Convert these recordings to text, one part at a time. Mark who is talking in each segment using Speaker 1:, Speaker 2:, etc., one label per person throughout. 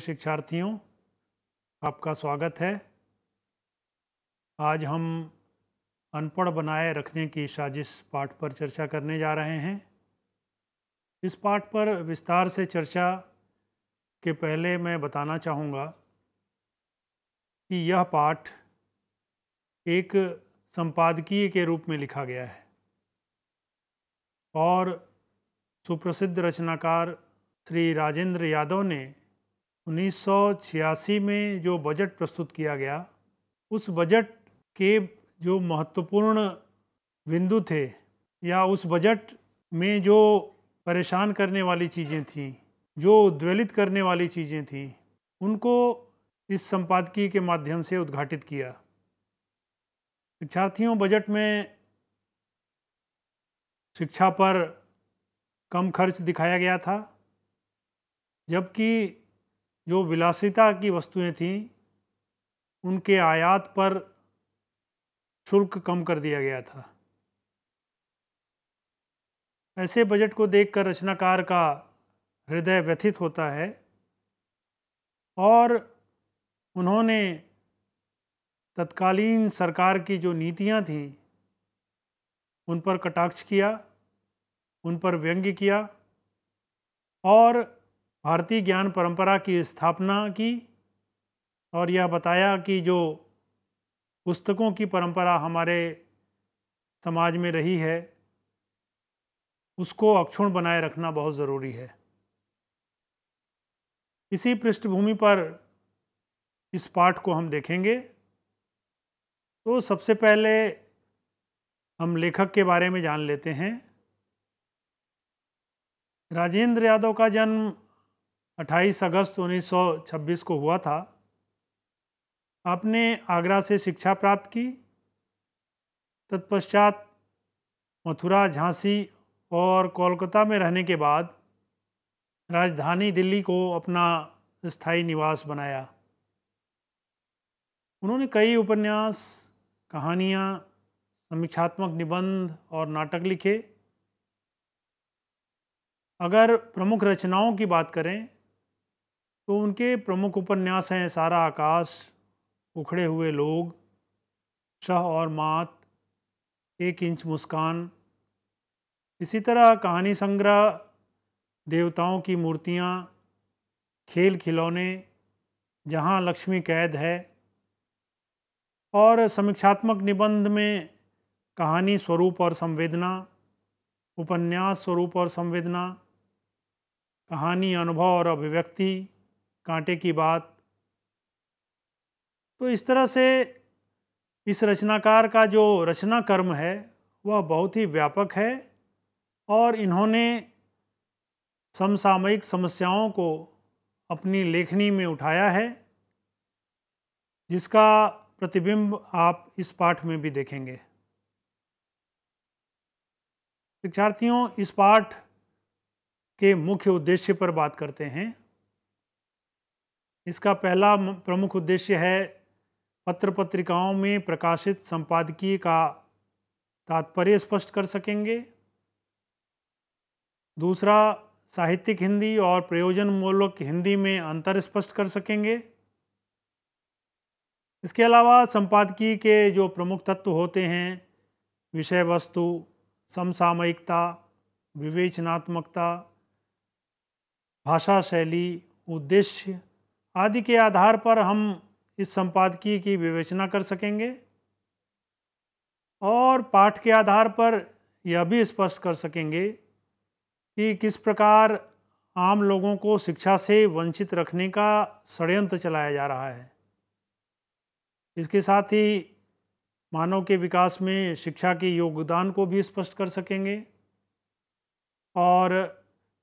Speaker 1: शिक्षार्थियों आपका स्वागत है आज हम अनपढ़ बनाए रखने की साजिश पाठ पर चर्चा करने जा रहे हैं इस पाठ पर विस्तार से चर्चा के पहले मैं बताना चाहूँगा कि यह पाठ एक संपादकीय के रूप में लिखा गया है और सुप्रसिद्ध रचनाकार श्री राजेंद्र यादव ने 1986 में जो बजट प्रस्तुत किया गया उस बजट के जो महत्वपूर्ण बिंदु थे या उस बजट में जो परेशान करने वाली चीज़ें थीं जो उद्वेलित करने वाली चीज़ें थीं उनको इस संपादकीय के माध्यम से उद्घाटित किया शिक्षार्थियों बजट में शिक्षा पर कम खर्च दिखाया गया था जबकि जो विलासिता की वस्तुएं थीं उनके आयात पर शुल्क कम कर दिया गया था ऐसे बजट को देखकर रचनाकार का हृदय व्यथित होता है और उन्होंने तत्कालीन सरकार की जो नीतियां थीं उन पर कटाक्ष किया उन पर व्यंग्य किया और भारतीय ज्ञान परंपरा की स्थापना की और यह बताया कि जो पुस्तकों की परंपरा हमारे समाज में रही है उसको अक्षुण बनाए रखना बहुत ज़रूरी है इसी पृष्ठभूमि पर इस पाठ को हम देखेंगे तो सबसे पहले हम लेखक के बारे में जान लेते हैं राजेंद्र यादव का जन्म 28 अगस्त 1926 को हुआ था आपने आगरा से शिक्षा प्राप्त की तत्पश्चात मथुरा झांसी और कोलकाता में रहने के बाद राजधानी दिल्ली को अपना स्थायी निवास बनाया उन्होंने कई उपन्यास कहानियाँ समीक्षात्मक निबंध और नाटक लिखे अगर प्रमुख रचनाओं की बात करें तो उनके प्रमुख उपन्यास हैं सारा आकाश उखड़े हुए लोग शह और मात एक इंच मुस्कान इसी तरह कहानी संग्रह देवताओं की मूर्तियाँ खेल खिलौने जहाँ लक्ष्मी कैद है और समीक्षात्मक निबंध में कहानी स्वरूप और संवेदना उपन्यास स्वरूप और संवेदना कहानी अनुभव और अभिव्यक्ति कांटे की बात तो इस तरह से इस रचनाकार का जो रचना कर्म है वह बहुत ही व्यापक है और इन्होंने समसामयिक समस्याओं को अपनी लेखनी में उठाया है जिसका प्रतिबिंब आप इस पाठ में भी देखेंगे शिक्षार्थियों इस पाठ के मुख्य उद्देश्य पर बात करते हैं इसका पहला प्रमुख उद्देश्य है पत्र पत्रिकाओं में प्रकाशित संपादकीय का तात्पर्य स्पष्ट कर सकेंगे दूसरा साहित्यिक हिंदी और प्रयोजन मूलक हिंदी में अंतर स्पष्ट कर सकेंगे इसके अलावा संपादकीय के जो प्रमुख तत्व होते हैं विषय वस्तु समसामयिकता विवेचनात्मकता भाषा शैली उद्देश्य आदि के आधार पर हम इस संपादकीय की विवेचना कर सकेंगे और पाठ के आधार पर यह भी स्पष्ट कर सकेंगे कि किस प्रकार आम लोगों को शिक्षा से वंचित रखने का षड्यंत्र चलाया जा रहा है इसके साथ ही मानव के विकास में शिक्षा के योगदान को भी स्पष्ट कर सकेंगे और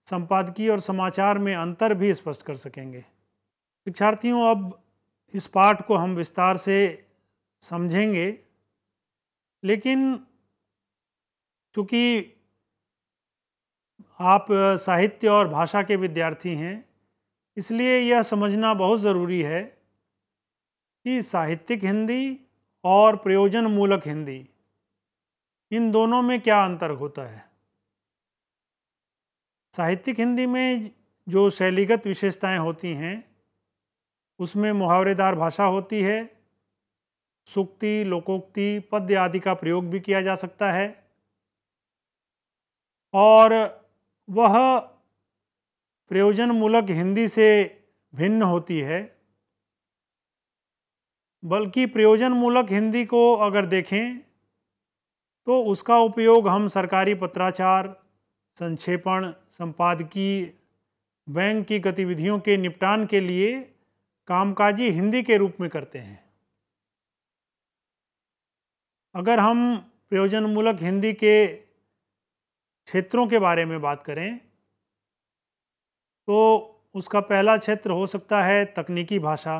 Speaker 1: संपादकीय और समाचार में अंतर भी स्पष्ट कर सकेंगे शिक्षार्थियों अब इस पाठ को हम विस्तार से समझेंगे लेकिन चूँकि आप साहित्य और भाषा के विद्यार्थी हैं इसलिए यह समझना बहुत ज़रूरी है कि साहित्यिक हिंदी और प्रयोजन मूलक हिंदी इन दोनों में क्या अंतर होता है साहित्यिक हिंदी में जो शैलीगत विशेषताएं होती हैं उसमें मुहावरेदार भाषा होती है सुक्ति लोकोक्ति पद्य आदि का प्रयोग भी किया जा सकता है और वह प्रयोजनमूलक हिंदी से भिन्न होती है बल्कि प्रयोजनमूलक हिंदी को अगर देखें तो उसका उपयोग हम सरकारी पत्राचार संक्षेपण संपादकीय बैंक की गतिविधियों के निपटान के लिए कामकाजी हिंदी के रूप में करते हैं अगर हम प्रयोजनमूलक हिंदी के क्षेत्रों के बारे में बात करें तो उसका पहला क्षेत्र हो सकता है तकनीकी भाषा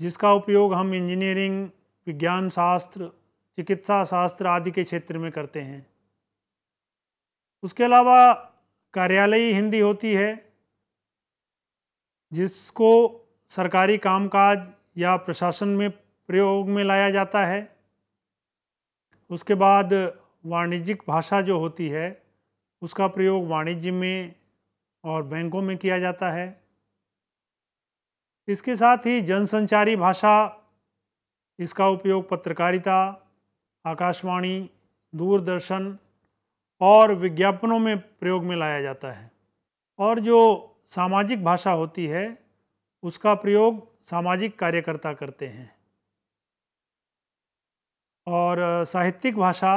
Speaker 1: जिसका उपयोग हम इंजीनियरिंग विज्ञान शास्त्र चिकित्सा शास्त्र आदि के क्षेत्र में करते हैं उसके अलावा कार्यालयी हिंदी होती है जिसको सरकारी कामकाज या प्रशासन में प्रयोग में लाया जाता है उसके बाद वाणिज्यिक भाषा जो होती है उसका प्रयोग वाणिज्य में और बैंकों में किया जाता है इसके साथ ही जनसंचारी भाषा इसका उपयोग पत्रकारिता आकाशवाणी दूरदर्शन और विज्ञापनों में प्रयोग में लाया जाता है और जो सामाजिक भाषा होती है उसका प्रयोग सामाजिक कार्यकर्ता करते हैं और साहित्यिक भाषा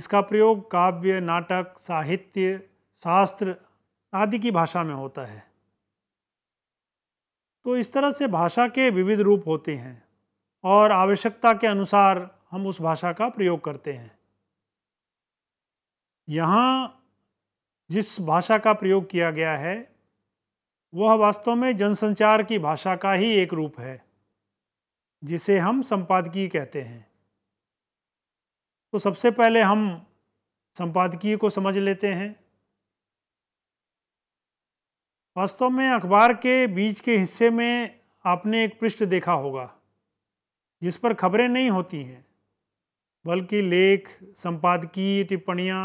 Speaker 1: इसका प्रयोग काव्य नाटक साहित्य शास्त्र आदि की भाषा में होता है तो इस तरह से भाषा के विविध रूप होते हैं और आवश्यकता के अनुसार हम उस भाषा का प्रयोग करते हैं यहाँ जिस भाषा का प्रयोग किया गया है वह वास्तव में जनसंचार की भाषा का ही एक रूप है जिसे हम संपादकीय कहते हैं तो सबसे पहले हम संपादकीय को समझ लेते हैं वास्तव में अखबार के बीच के हिस्से में आपने एक पृष्ठ देखा होगा जिस पर खबरें नहीं होती हैं बल्कि लेख संपादकीय टिप्पणियाँ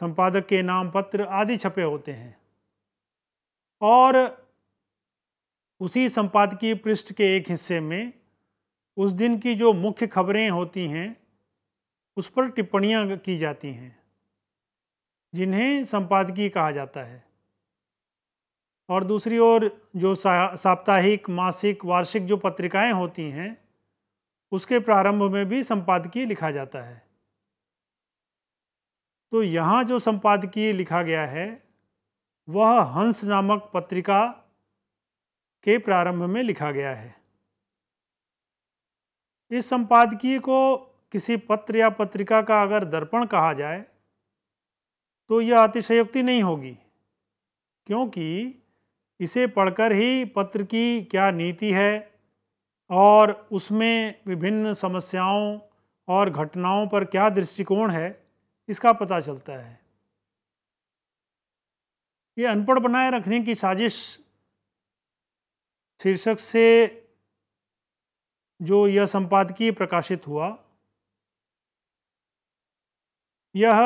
Speaker 1: संपादक के नाम पत्र आदि छपे होते हैं और उसी संपादकीय पृष्ठ के एक हिस्से में उस दिन की जो मुख्य खबरें होती हैं उस पर टिप्पणियां की जाती हैं जिन्हें संपादकीय कहा जाता है और दूसरी ओर जो साप्ताहिक मासिक वार्षिक जो पत्रिकाएं होती हैं उसके प्रारंभ में भी संपादकीय लिखा जाता है तो यहाँ जो संपादकीय लिखा गया है वह हंस नामक पत्रिका के प्रारंभ में लिखा गया है इस संपादकीय को किसी पत्र या पत्रिका का अगर दर्पण कहा जाए तो यह अतिशयोक्ति नहीं होगी क्योंकि इसे पढ़कर ही पत्र की क्या नीति है और उसमें विभिन्न समस्याओं और घटनाओं पर क्या दृष्टिकोण है इसका पता चलता है ये अनपढ़ बनाए रखने की साजिश शीर्षक से जो यह संपादकीय प्रकाशित हुआ यह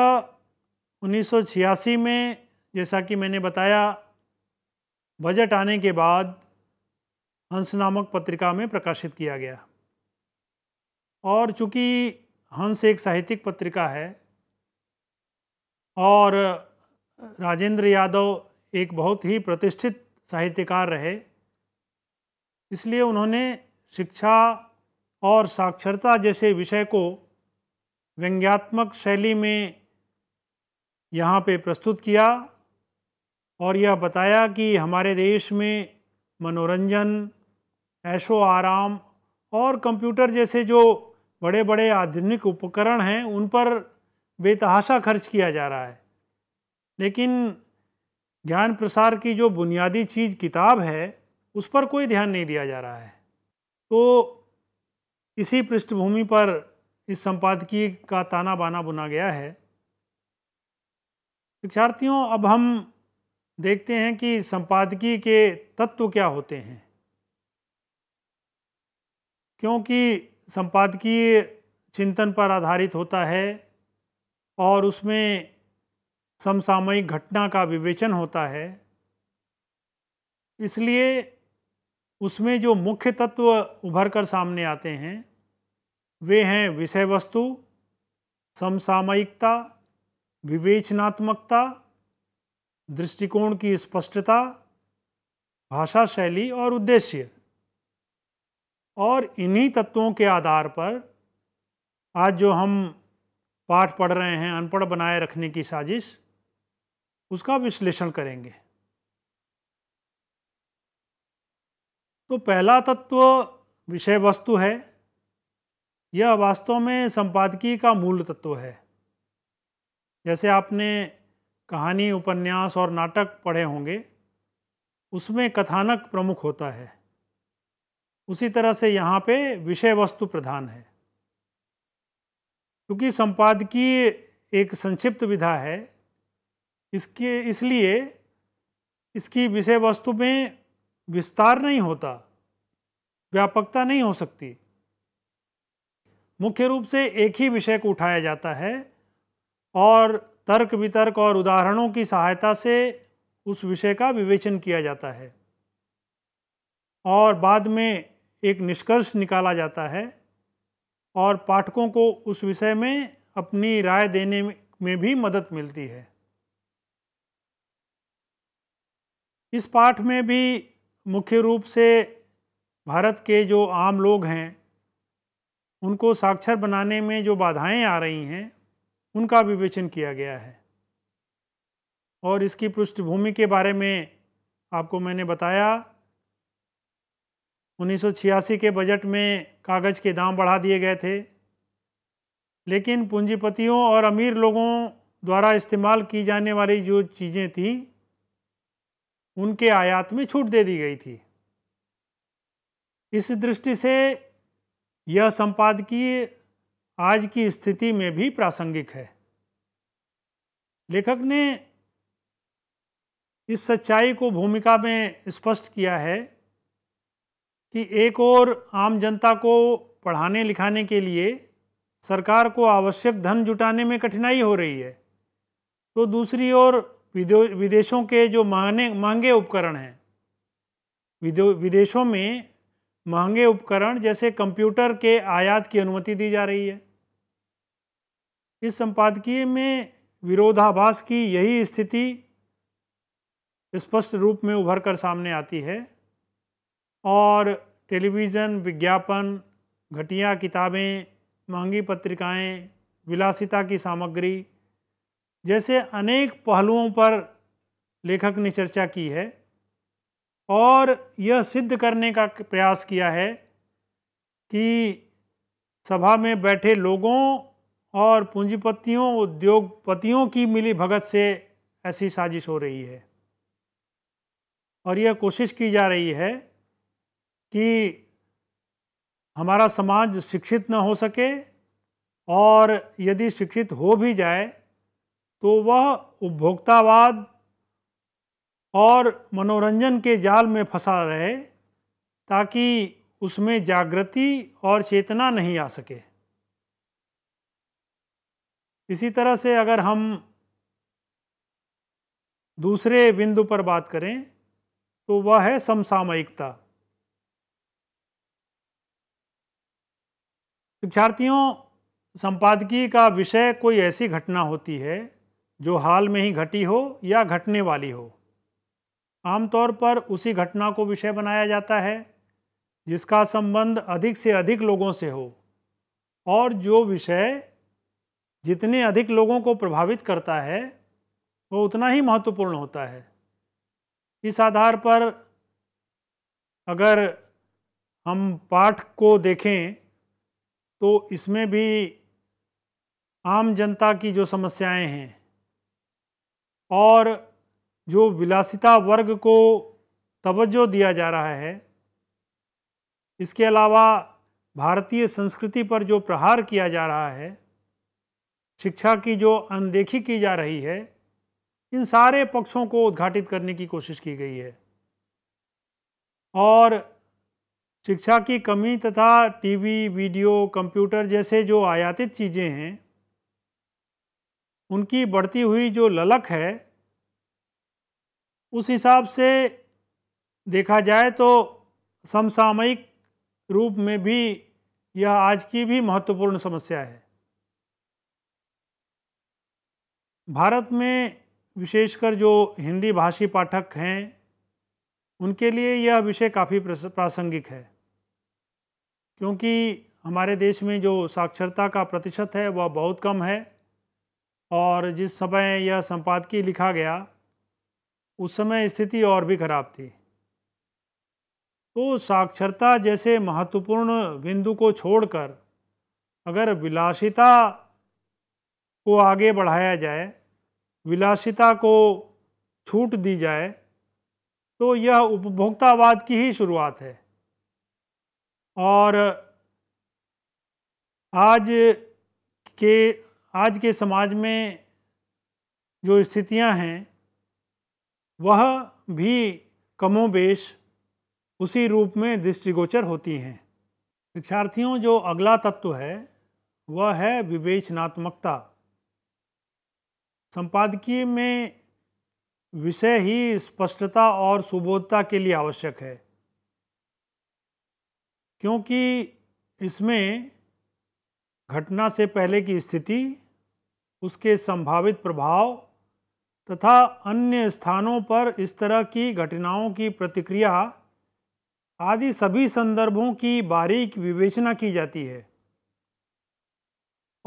Speaker 1: 1986 में जैसा कि मैंने बताया बजट आने के बाद हंस नामक पत्रिका में प्रकाशित किया गया और चूंकि हंस एक साहित्यिक पत्रिका है और राजेंद्र यादव एक बहुत ही प्रतिष्ठित साहित्यकार रहे इसलिए उन्होंने शिक्षा और साक्षरता जैसे विषय को व्यंग्यात्मक शैली में यहाँ पे प्रस्तुत किया और यह बताया कि हमारे देश में मनोरंजन ऐशो आराम और कंप्यूटर जैसे जो बड़े बड़े आधुनिक उपकरण हैं उन पर बेतहाशा खर्च किया जा रहा है लेकिन ज्ञान प्रसार की जो बुनियादी चीज़ किताब है उस पर कोई ध्यान नहीं दिया जा रहा है तो इसी पृष्ठभूमि पर इस संपादकीय का ताना बाना बुना गया है शिक्षार्थियों अब हम देखते हैं कि संपादकीय के तत्व क्या होते हैं क्योंकि संपादकीय चिंतन पर आधारित होता है और उसमें समसामयिक घटना का विवेचन होता है इसलिए उसमें जो मुख्य तत्व उभर कर सामने आते हैं वे हैं विषय वस्तु समसामयिकता विवेचनात्मकता दृष्टिकोण की स्पष्टता भाषा शैली और उद्देश्य और इन्हीं तत्वों के आधार पर आज जो हम पाठ पढ़ रहे हैं अनपढ़ बनाए रखने की साजिश उसका विश्लेषण करेंगे तो पहला तत्व विषय वस्तु है यह वास्तव में संपादकीय का मूल तत्व है जैसे आपने कहानी उपन्यास और नाटक पढ़े होंगे उसमें कथानक प्रमुख होता है उसी तरह से यहाँ पे विषय वस्तु प्रधान है क्योंकि संपादकीय एक संक्षिप्त विधा है इसके इसलिए इसकी विषय वस्तु में विस्तार नहीं होता व्यापकता नहीं हो सकती मुख्य रूप से एक ही विषय को उठाया जाता है और तर्क वितर्क और उदाहरणों की सहायता से उस विषय का विवेचन किया जाता है और बाद में एक निष्कर्ष निकाला जाता है और पाठकों को उस विषय में अपनी राय देने में भी मदद मिलती है इस पाठ में भी मुख्य रूप से भारत के जो आम लोग हैं उनको साक्षर बनाने में जो बाधाएं आ रही हैं उनका विवेचन किया गया है और इसकी पृष्ठभूमि के बारे में आपको मैंने बताया 1986 के बजट में कागज़ के दाम बढ़ा दिए गए थे लेकिन पूंजीपतियों और अमीर लोगों द्वारा इस्तेमाल की जाने वाली जो चीज़ें थी उनके आयात में छूट दे दी गई थी इस दृष्टि से यह संपादकीय आज की स्थिति में भी प्रासंगिक है लेखक ने इस सच्चाई को भूमिका में स्पष्ट किया है कि एक और आम जनता को पढ़ाने लिखाने के लिए सरकार को आवश्यक धन जुटाने में कठिनाई हो रही है तो दूसरी ओर विदेशों के जो मांगने महंगे उपकरण हैं विदेशों में महंगे उपकरण जैसे कंप्यूटर के आयात की अनुमति दी जा रही है इस संपादकीय में विरोधाभास की यही स्थिति स्पष्ट रूप में उभर कर सामने आती है और टेलीविज़न विज्ञापन घटिया किताबें महंगी पत्रिकाएं, विलासिता की सामग्री जैसे अनेक पहलुओं पर लेखक ने चर्चा की है और यह सिद्ध करने का प्रयास किया है कि सभा में बैठे लोगों और पूंजीपतियों उद्योगपतियों की मिली भगत से ऐसी साजिश हो रही है और यह कोशिश की जा रही है कि हमारा समाज शिक्षित न हो सके और यदि शिक्षित हो भी जाए तो वह उपभोक्तावाद और मनोरंजन के जाल में फंसा रहे ताकि उसमें जागृति और चेतना नहीं आ सके इसी तरह से अगर हम दूसरे बिंदु पर बात करें तो वह है समसामयिकता शिक्षार्थियों संपादकीय का विषय कोई ऐसी घटना होती है जो हाल में ही घटी हो या घटने वाली हो आमतौर पर उसी घटना को विषय बनाया जाता है जिसका संबंध अधिक से अधिक लोगों से हो और जो विषय जितने अधिक लोगों को प्रभावित करता है वो उतना ही महत्वपूर्ण होता है इस आधार पर अगर हम पाठ को देखें तो इसमें भी आम जनता की जो समस्याएं हैं और जो विलासिता वर्ग को तवज्जो दिया जा रहा है इसके अलावा भारतीय संस्कृति पर जो प्रहार किया जा रहा है शिक्षा की जो अनदेखी की जा रही है इन सारे पक्षों को उद्घाटित करने की कोशिश की गई है और शिक्षा की कमी तथा टीवी वीडियो कंप्यूटर जैसे जो आयातित चीज़ें हैं उनकी बढ़ती हुई जो ललक है उस हिसाब से देखा जाए तो समसामयिक रूप में भी यह आज की भी महत्वपूर्ण समस्या है भारत में विशेषकर जो हिंदी भाषी पाठक हैं उनके लिए यह विषय काफ़ी प्रासंगिक है क्योंकि हमारे देश में जो साक्षरता का प्रतिशत है वह बहुत कम है और जिस समय यह संपादकीय लिखा गया उस समय स्थिति और भी खराब थी तो साक्षरता जैसे महत्वपूर्ण बिंदु को छोड़कर अगर विलासिता को आगे बढ़ाया जाए विलासिता को छूट दी जाए तो यह उपभोक्तावाद की ही शुरुआत है और आज के आज के समाज में जो स्थितियां हैं वह भी कमोबेश उसी रूप में दृष्टिगोचर होती हैं शिक्षार्थियों जो अगला तत्व है वह है विवेचनात्मकता संपादकीय में विषय ही स्पष्टता और सुबोधता के लिए आवश्यक है क्योंकि इसमें घटना से पहले की स्थिति उसके संभावित प्रभाव तथा अन्य स्थानों पर इस तरह की घटनाओं की प्रतिक्रिया आदि सभी संदर्भों की बारीक विवेचना की जाती है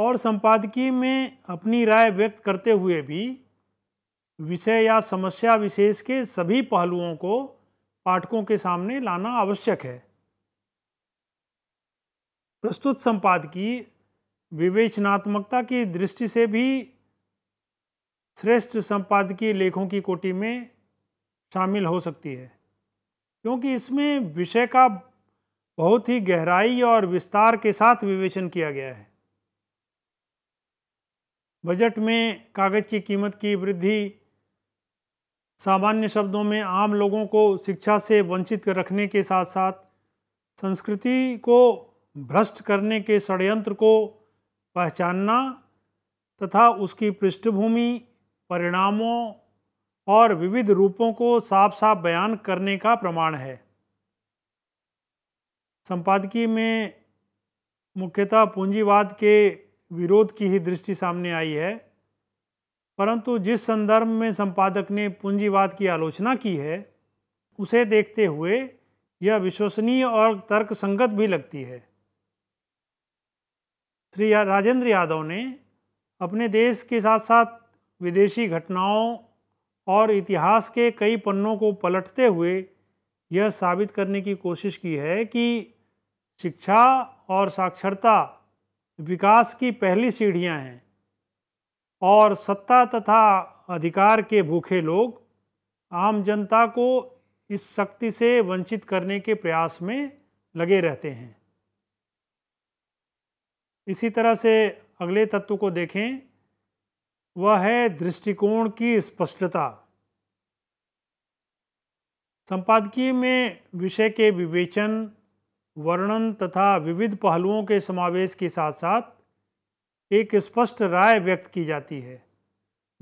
Speaker 1: और संपादकीय में अपनी राय व्यक्त करते हुए भी विषय या समस्या विशेष के सभी पहलुओं को पाठकों के सामने लाना आवश्यक है प्रस्तुत संपादकीय विवेचनात्मकता की दृष्टि से भी श्रेष्ठ संपादकीय लेखों की कोटि में शामिल हो सकती है क्योंकि इसमें विषय का बहुत ही गहराई और विस्तार के साथ विवेचन किया गया है बजट में कागज़ की कीमत की वृद्धि सामान्य शब्दों में आम लोगों को शिक्षा से वंचित रखने के साथ साथ संस्कृति को भ्रष्ट करने के षड्यंत्र को पहचानना तथा उसकी पृष्ठभूमि परिणामों और विविध रूपों को साफ साफ बयान करने का प्रमाण है संपादकीय में मुख्यतः पूंजीवाद के विरोध की ही दृष्टि सामने आई है परंतु जिस संदर्भ में संपादक ने पूंजीवाद की आलोचना की है उसे देखते हुए यह विश्वसनीय और तर्कसंगत भी लगती है श्री राजेंद्र यादव ने अपने देश के साथ साथ विदेशी घटनाओं और इतिहास के कई पन्नों को पलटते हुए यह साबित करने की कोशिश की है कि शिक्षा और साक्षरता विकास की पहली सीढ़ियां हैं और सत्ता तथा अधिकार के भूखे लोग आम जनता को इस शक्ति से वंचित करने के प्रयास में लगे रहते हैं इसी तरह से अगले तत्व को देखें वह है दृष्टिकोण की स्पष्टता संपादकीय में विषय के विवेचन वर्णन तथा विविध पहलुओं के समावेश के साथ साथ एक स्पष्ट राय व्यक्त की जाती है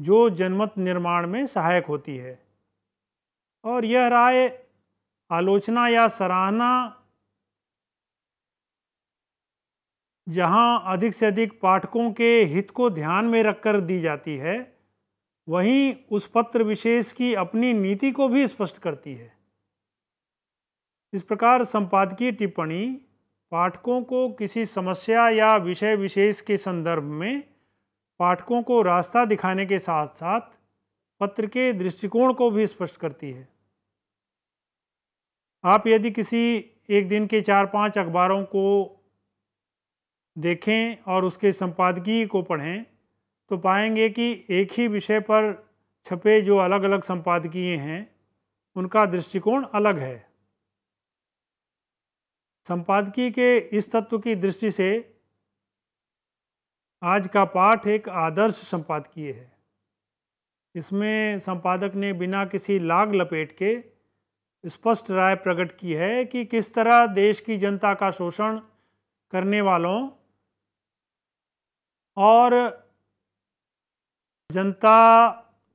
Speaker 1: जो जनमत निर्माण में सहायक होती है और यह राय आलोचना या सराहना जहां अधिक से अधिक पाठकों के हित को ध्यान में रखकर दी जाती है वहीं उस पत्र विशेष की अपनी नीति को भी स्पष्ट करती है इस प्रकार संपादकीय टिप्पणी पाठकों को किसी समस्या या विषय विशेष के संदर्भ में पाठकों को रास्ता दिखाने के साथ साथ पत्र के दृष्टिकोण को भी स्पष्ट करती है आप यदि किसी एक दिन के चार पांच अखबारों को देखें और उसके संपादकीय को पढ़ें तो पाएंगे कि एक ही विषय पर छपे जो अलग अलग संपादकीय हैं उनका दृष्टिकोण अलग है संपादकीय के इस तत्व की दृष्टि से आज का पाठ एक आदर्श संपादकीय है इसमें संपादक ने बिना किसी लाग लपेट के स्पष्ट राय प्रकट की है कि किस तरह देश की जनता का शोषण करने वालों और जनता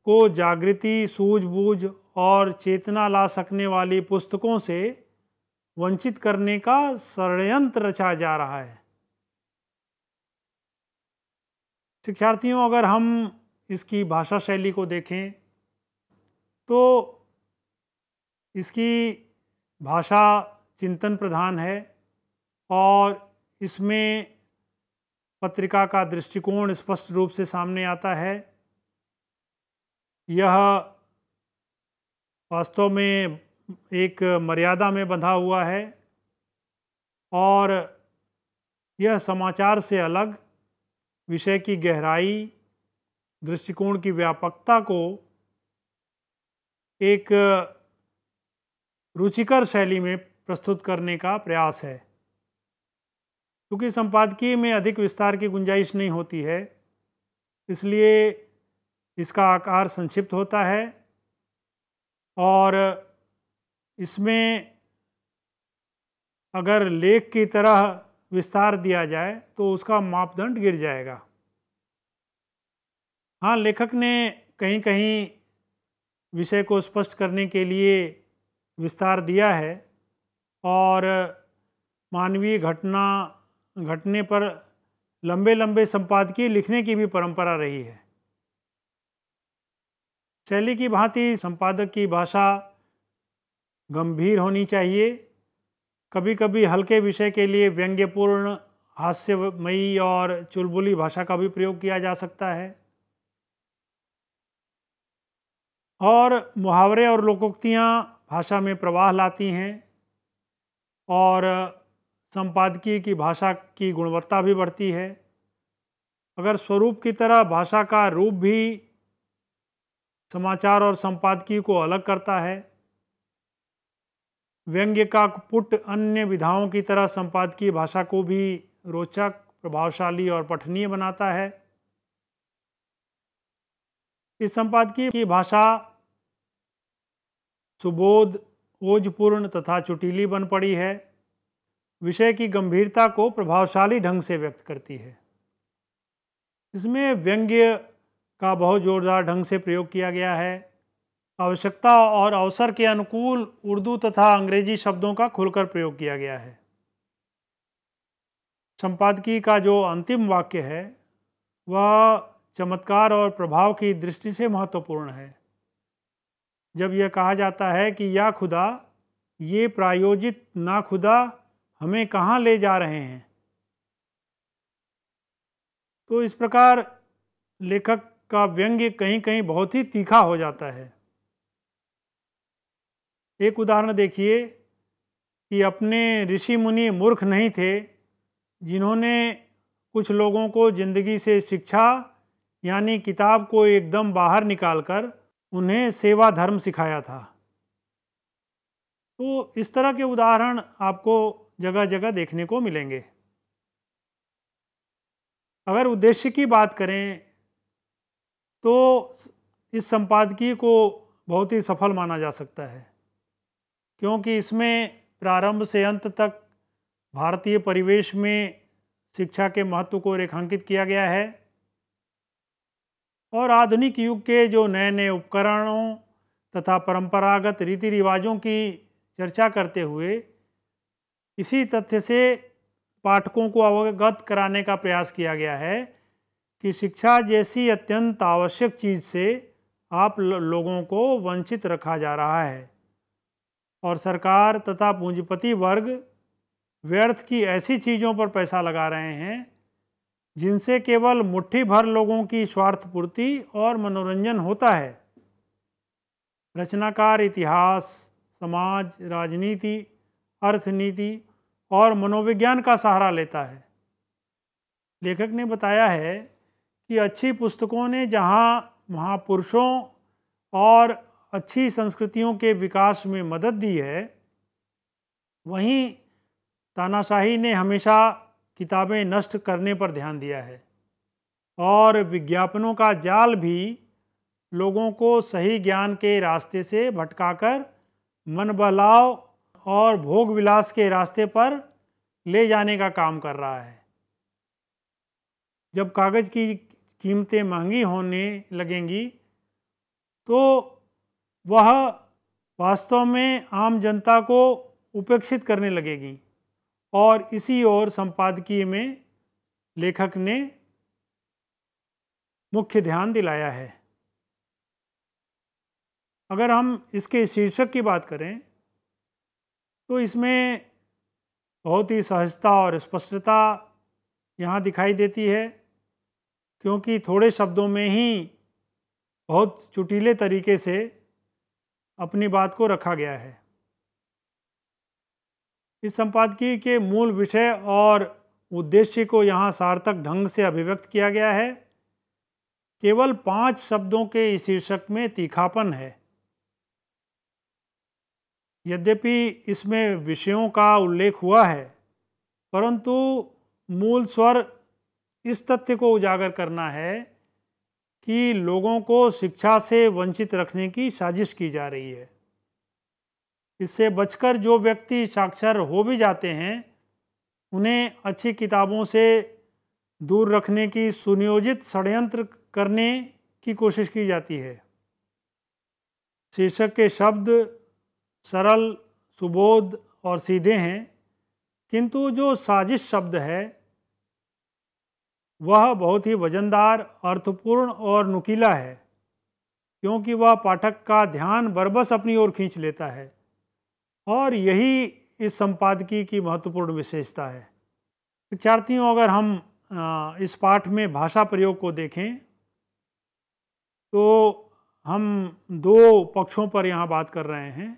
Speaker 1: को जागृति सूझबूझ और चेतना ला सकने वाली पुस्तकों से वंचित करने का षडयंत्र रचा जा रहा है शिक्षार्थियों अगर हम इसकी भाषा शैली को देखें तो इसकी भाषा चिंतन प्रधान है और इसमें पत्रिका का दृष्टिकोण स्पष्ट रूप से सामने आता है यह वास्तव में एक मर्यादा में बंधा हुआ है और यह समाचार से अलग विषय की गहराई दृष्टिकोण की व्यापकता को एक रुचिकर शैली में प्रस्तुत करने का प्रयास है क्योंकि संपादकीय में अधिक विस्तार की गुंजाइश नहीं होती है इसलिए इसका आकार संक्षिप्त होता है और इसमें अगर लेख की तरह विस्तार दिया जाए तो उसका मापदंड गिर जाएगा हाँ लेखक ने कहीं कहीं विषय को स्पष्ट करने के लिए विस्तार दिया है और मानवीय घटना घटने पर लंबे लंबे संपादकीय लिखने की भी परंपरा रही है शैली की भांति संपादक की भाषा गंभीर होनी चाहिए कभी कभी हल्के विषय के लिए व्यंग्यपूर्ण हास्यमयी और चुलबुली भाषा का भी प्रयोग किया जा सकता है और मुहावरे और लोकोक्तियाँ भाषा में प्रवाह लाती हैं और संपादकीय की भाषा की गुणवत्ता भी बढ़ती है अगर स्वरूप की तरह भाषा का रूप भी समाचार और संपादकीय को अलग करता है व्यंग्य का पुट अन्य विधाओं की तरह संपादकीय भाषा को भी रोचक प्रभावशाली और पठनीय बनाता है इस संपादकीय की भाषा सुबोध ओजपूर्ण तथा चुटीली बन पड़ी है विषय की गंभीरता को प्रभावशाली ढंग से व्यक्त करती है इसमें व्यंग्य का बहुत जोरदार ढंग से प्रयोग किया गया है आवश्यकता और अवसर के अनुकूल उर्दू तथा अंग्रेजी शब्दों का खुलकर प्रयोग किया गया है संपादकीय का जो अंतिम वाक्य है वह चमत्कार और प्रभाव की दृष्टि से महत्वपूर्ण है जब यह कहा जाता है कि या खुदा ये प्रायोजित ना खुदा हमें कहाँ ले जा रहे हैं तो इस प्रकार लेखक का व्यंग्य कहीं कहीं बहुत ही तीखा हो जाता है एक उदाहरण देखिए कि अपने ऋषि मुनि मूर्ख नहीं थे जिन्होंने कुछ लोगों को जिंदगी से शिक्षा यानी किताब को एकदम बाहर निकालकर उन्हें सेवा धर्म सिखाया था तो इस तरह के उदाहरण आपको जगह जगह देखने को मिलेंगे अगर उद्देश्य की बात करें तो इस संपादकीय को बहुत ही सफल माना जा सकता है क्योंकि इसमें प्रारंभ से अंत तक भारतीय परिवेश में शिक्षा के महत्व को रेखांकित किया गया है और आधुनिक युग के जो नए नए उपकरणों तथा परंपरागत रीति रिवाजों की चर्चा करते हुए इसी तथ्य से पाठकों को अवगत कराने का प्रयास किया गया है कि शिक्षा जैसी अत्यंत आवश्यक चीज़ से आप लोगों को वंचित रखा जा रहा है और सरकार तथा पूंजीपति वर्ग व्यर्थ की ऐसी चीज़ों पर पैसा लगा रहे हैं जिनसे केवल मुट्ठी भर लोगों की स्वार्थपूर्ति और मनोरंजन होता है रचनाकार इतिहास समाज राजनीति अर्थनीति और मनोविज्ञान का सहारा लेता है लेखक ने बताया है कि अच्छी पुस्तकों ने जहाँ महापुरुषों और अच्छी संस्कृतियों के विकास में मदद दी है वहीं तानाशाही ने हमेशा किताबें नष्ट करने पर ध्यान दिया है और विज्ञापनों का जाल भी लोगों को सही ज्ञान के रास्ते से भटकाकर मन बहलाव और भोग विलास के रास्ते पर ले जाने का काम कर रहा है जब कागज़ की कीमतें महंगी होने लगेंगी तो वह वास्तव में आम जनता को उपेक्षित करने लगेगी और इसी ओर संपादकीय में लेखक ने मुख्य ध्यान दिलाया है अगर हम इसके शीर्षक की बात करें तो इसमें बहुत ही सहजता और स्पष्टता यहाँ दिखाई देती है क्योंकि थोड़े शब्दों में ही बहुत चुटीले तरीके से अपनी बात को रखा गया है इस संपादकीय के मूल विषय और उद्देश्य को यहाँ सार्थक ढंग से अभिव्यक्त किया गया है केवल पांच शब्दों के इस शीर्षक में तीखापन है यद्यपि इसमें विषयों का उल्लेख हुआ है परंतु मूल स्वर इस तथ्य को उजागर करना है कि लोगों को शिक्षा से वंचित रखने की साजिश की जा रही है इससे बचकर जो व्यक्ति साक्षर हो भी जाते हैं उन्हें अच्छी किताबों से दूर रखने की सुनियोजित षडयंत्र करने की कोशिश की जाती है शीर्षक के शब्द सरल सुबोध और सीधे हैं किंतु जो साजिश शब्द है वह बहुत ही वजनदार अर्थपूर्ण और नुकीला है क्योंकि वह पाठक का ध्यान बरबस अपनी ओर खींच लेता है और यही इस संपादकी की महत्वपूर्ण विशेषता है शिक्षार्थियों अगर हम इस पाठ में भाषा प्रयोग को देखें तो हम दो पक्षों पर यहाँ बात कर रहे हैं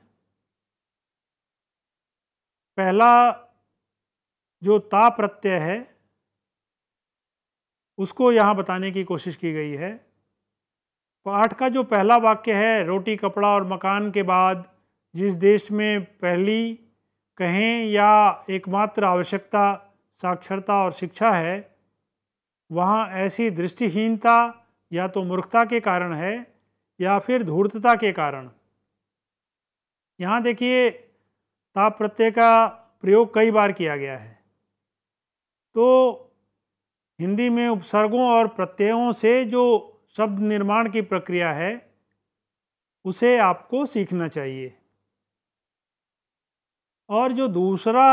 Speaker 1: पहला जो ता प्रत्यय है उसको यहाँ बताने की कोशिश की गई है पाठ का जो पहला वाक्य है रोटी कपड़ा और मकान के बाद जिस देश में पहली कहें या एकमात्र आवश्यकता साक्षरता और शिक्षा है वहाँ ऐसी दृष्टिहीनता या तो मूर्खता के कारण है या फिर धूर्तता के कारण यहाँ देखिए ताप प्रत्यय का प्रयोग कई बार किया गया है तो हिंदी में उपसर्गों और प्रत्ययों से जो शब्द निर्माण की प्रक्रिया है उसे आपको सीखना चाहिए और जो दूसरा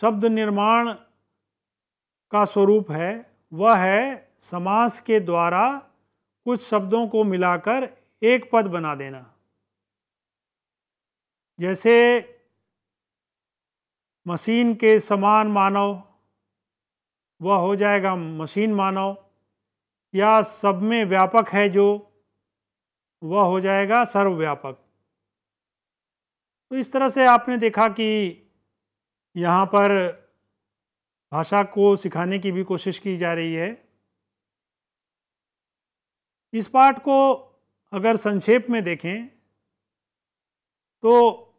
Speaker 1: शब्द निर्माण का स्वरूप है वह है समास के द्वारा कुछ शब्दों को मिलाकर एक पद बना देना जैसे मशीन के समान मानव वह हो जाएगा मशीन मानव या सब में व्यापक है जो वह हो जाएगा सर्वव्यापक तो इस तरह से आपने देखा कि यहाँ पर भाषा को सिखाने की भी कोशिश की जा रही है इस पाठ को अगर संक्षेप में देखें तो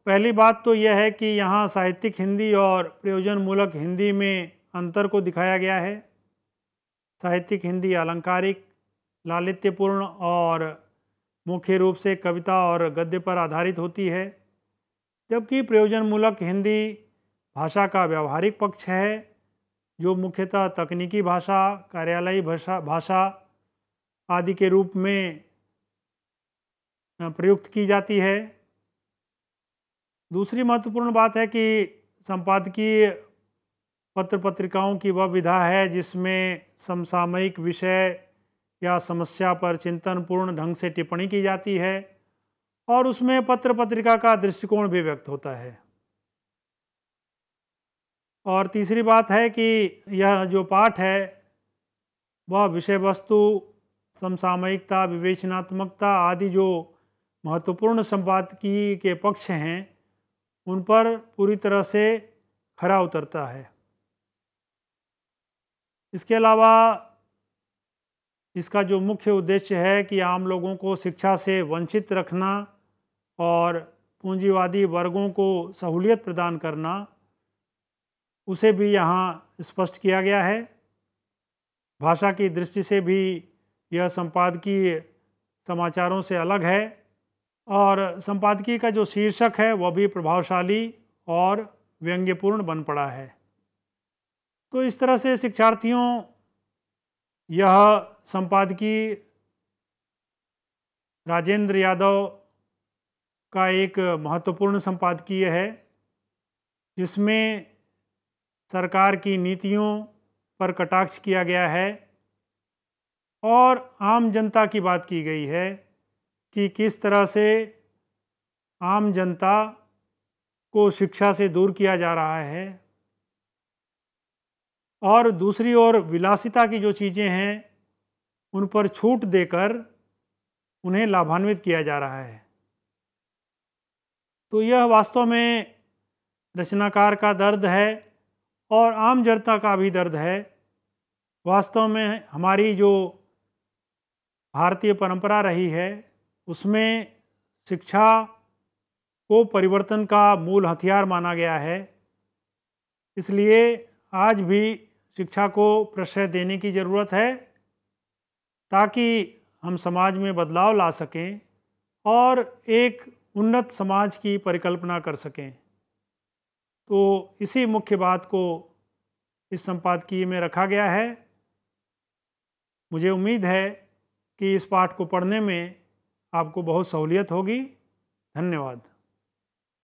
Speaker 1: पहली बात तो यह है कि यहाँ साहित्यिक हिंदी और प्रयोजन मूलक हिंदी में अंतर को दिखाया गया है साहित्यिक हिंदी अलंकारिक लालित्यपूर्ण और मुख्य रूप से कविता और गद्य पर आधारित होती है जबकि प्रयोजनमूलक हिंदी भाषा का व्यावहारिक पक्ष है जो मुख्यतः तकनीकी भाषा कार्यालयी भाषा भाषा आदि के रूप में प्रयुक्त की जाती है दूसरी महत्वपूर्ण बात है कि संपादकीय पत्र पत्रिकाओं की वह विधा है जिसमें समसामयिक विषय या समस्या पर चिंतनपूर्ण ढंग से टिप्पणी की जाती है और उसमें पत्र पत्रिका का दृष्टिकोण भी व्यक्त होता है और तीसरी बात है कि यह जो पाठ है वह विषय वस्तु समसामयिकता विवेचनात्मकता आदि जो महत्वपूर्ण संपादकीय के पक्ष हैं उन पर पूरी तरह से खरा उतरता है इसके अलावा इसका जो मुख्य उद्देश्य है कि आम लोगों को शिक्षा से वंचित रखना और पूंजीवादी वर्गों को सहूलियत प्रदान करना उसे भी यहाँ स्पष्ट किया गया है भाषा की दृष्टि से भी यह संपादकीय समाचारों से अलग है और संपादकीय का जो शीर्षक है वह भी प्रभावशाली और व्यंग्यपूर्ण बन पड़ा है तो इस तरह से शिक्षार्थियों यह संपादकीय राजेंद्र यादव का एक महत्वपूर्ण संपादकीय है जिसमें सरकार की नीतियों पर कटाक्ष किया गया है और आम जनता की बात की गई है कि किस तरह से आम जनता को शिक्षा से दूर किया जा रहा है और दूसरी ओर विलासिता की जो चीज़ें हैं उन पर छूट देकर उन्हें लाभान्वित किया जा रहा है तो यह वास्तव में रचनाकार का दर्द है और आम जनता का भी दर्द है वास्तव में हमारी जो भारतीय परंपरा रही है उसमें शिक्षा को परिवर्तन का मूल हथियार माना गया है इसलिए आज भी शिक्षा को प्रश्रय देने की ज़रूरत है ताकि हम समाज में बदलाव ला सकें और एक उन्नत समाज की परिकल्पना कर सकें तो इसी मुख्य बात को इस संपादकीय में रखा गया है मुझे उम्मीद है कि इस पाठ को पढ़ने में आपको बहुत सहूलियत होगी धन्यवाद